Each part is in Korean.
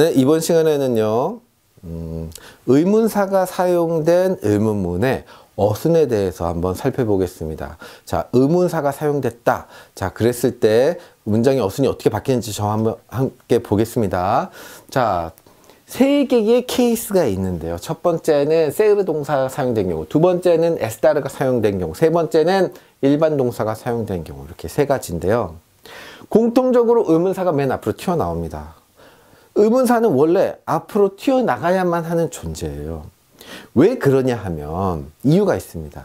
네, 이번 시간에는요. 음, 의문사가 사용된 의문문의 어순에 대해서 한번 살펴보겠습니다. 자, 의문사가 사용됐다. 자, 그랬을 때 문장의 어순이 어떻게 바뀌는지 저 한번 함께 보겠습니다. 자, 세 개의 케이스가 있는데요. 첫 번째는 세르 동사가 사용된 경우, 두 번째는 에스타르가 사용된 경우, 세 번째는 일반 동사가 사용된 경우 이렇게 세 가지인데요. 공통적으로 의문사가 맨 앞으로 튀어나옵니다. 의문사는 원래 앞으로 튀어나가야만 하는 존재예요. 왜 그러냐 하면 이유가 있습니다.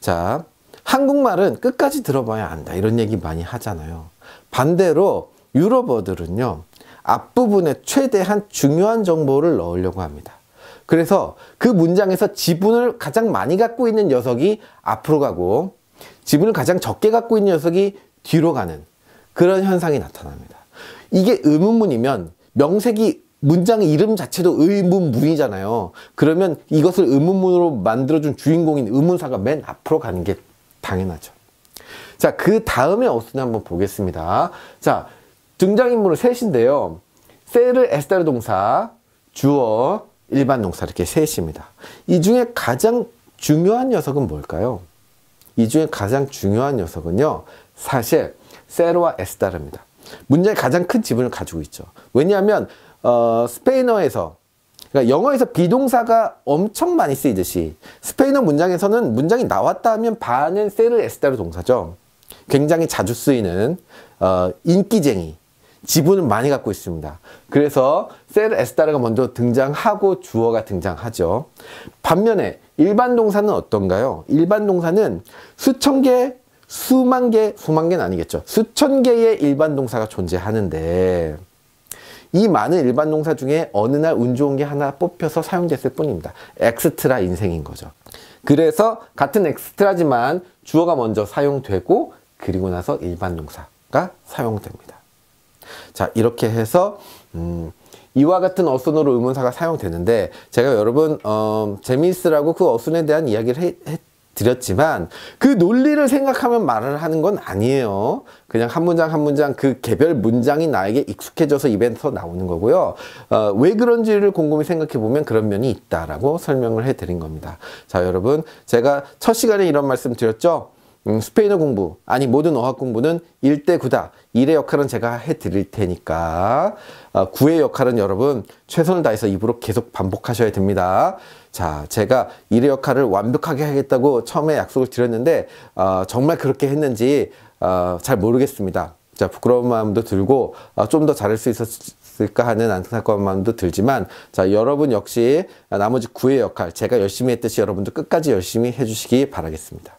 자, 한국말은 끝까지 들어봐야 안다. 이런 얘기 많이 하잖아요. 반대로 유럽어들은요, 앞부분에 최대한 중요한 정보를 넣으려고 합니다. 그래서 그 문장에서 지분을 가장 많이 갖고 있는 녀석이 앞으로 가고, 지분을 가장 적게 갖고 있는 녀석이 뒤로 가는 그런 현상이 나타납니다. 이게 의문문이면 명색이 문장 이름 자체도 의문문이잖아요. 그러면 이것을 의문문으로 만들어준 주인공인 의문사가 맨 앞으로 가는 게 당연하죠. 자, 그 다음에 어순을 한번 보겠습니다. 자, 등장인물은 셋인데요. 셀을 에스타르 동사, 주어, 일반 동사 이렇게 셋입니다. 이 중에 가장 중요한 녀석은 뭘까요? 이 중에 가장 중요한 녀석은요. 사실 세와 에스타르입니다. 문제의 가장 큰 지분을 가지고 있죠. 왜냐하면 어, 스페인어에서 그러니까 영어에서 비동사가 엄청 많이 쓰이듯이 스페인어 문장에서는 문장이 나왔다 하면 반은 세를 에스타르 동사죠. 굉장히 자주 쓰이는 어, 인기쟁이 지분을 많이 갖고 있습니다. 그래서 셀 에스타르가 먼저 등장하고 주어가 등장하죠. 반면에 일반 동사는 어떤가요? 일반 동사는 수천 개 수만 개, 수만 개는 아니겠죠. 수천 개의 일반 동사가 존재하는데 이 많은 일반 동사 중에 어느 날 운 좋은 게 하나 뽑혀서 사용됐을 뿐입니다. 엑스트라 인생인 거죠. 그래서 같은 엑스트라지만 주어가 먼저 사용되고 그리고 나서 일반 동사가 사용됩니다. 자 이렇게 해서 음, 이와 같은 어순으로 의문사가 사용되는데 제가 여러분 어, 재미있으라고 그 어순에 대한 이야기를 했했 드렸지만 그 논리를 생각하면 말을 하는 건 아니에요. 그냥 한 문장 한 문장 그 개별 문장이 나에게 익숙해져서 입에서 나오는 거고요. 어, 왜 그런지를 곰곰이 생각해 보면 그런 면이 있다라고 설명을 해 드린 겁니다. 자, 여러분 제가 첫 시간에 이런 말씀 드렸죠. 음, 스페인어 공부 아니 모든 어학 공부는 1대 9다 1의 역할은 제가 해드릴 테니까 어, 아, 9의 역할은 여러분 최선을 다해서 입으로 계속 반복하셔야 됩니다 자 제가 1의 역할을 완벽하게 하겠다고 처음에 약속을 드렸는데 어, 정말 그렇게 했는지 어, 잘 모르겠습니다 자 부끄러운 마음도 들고 어, 좀더 잘할 수 있었을까 하는 안타까운 마음도 들지만 자 여러분 역시 나머지 9의 역할 제가 열심히 했듯이 여러분도 끝까지 열심히 해주시기 바라겠습니다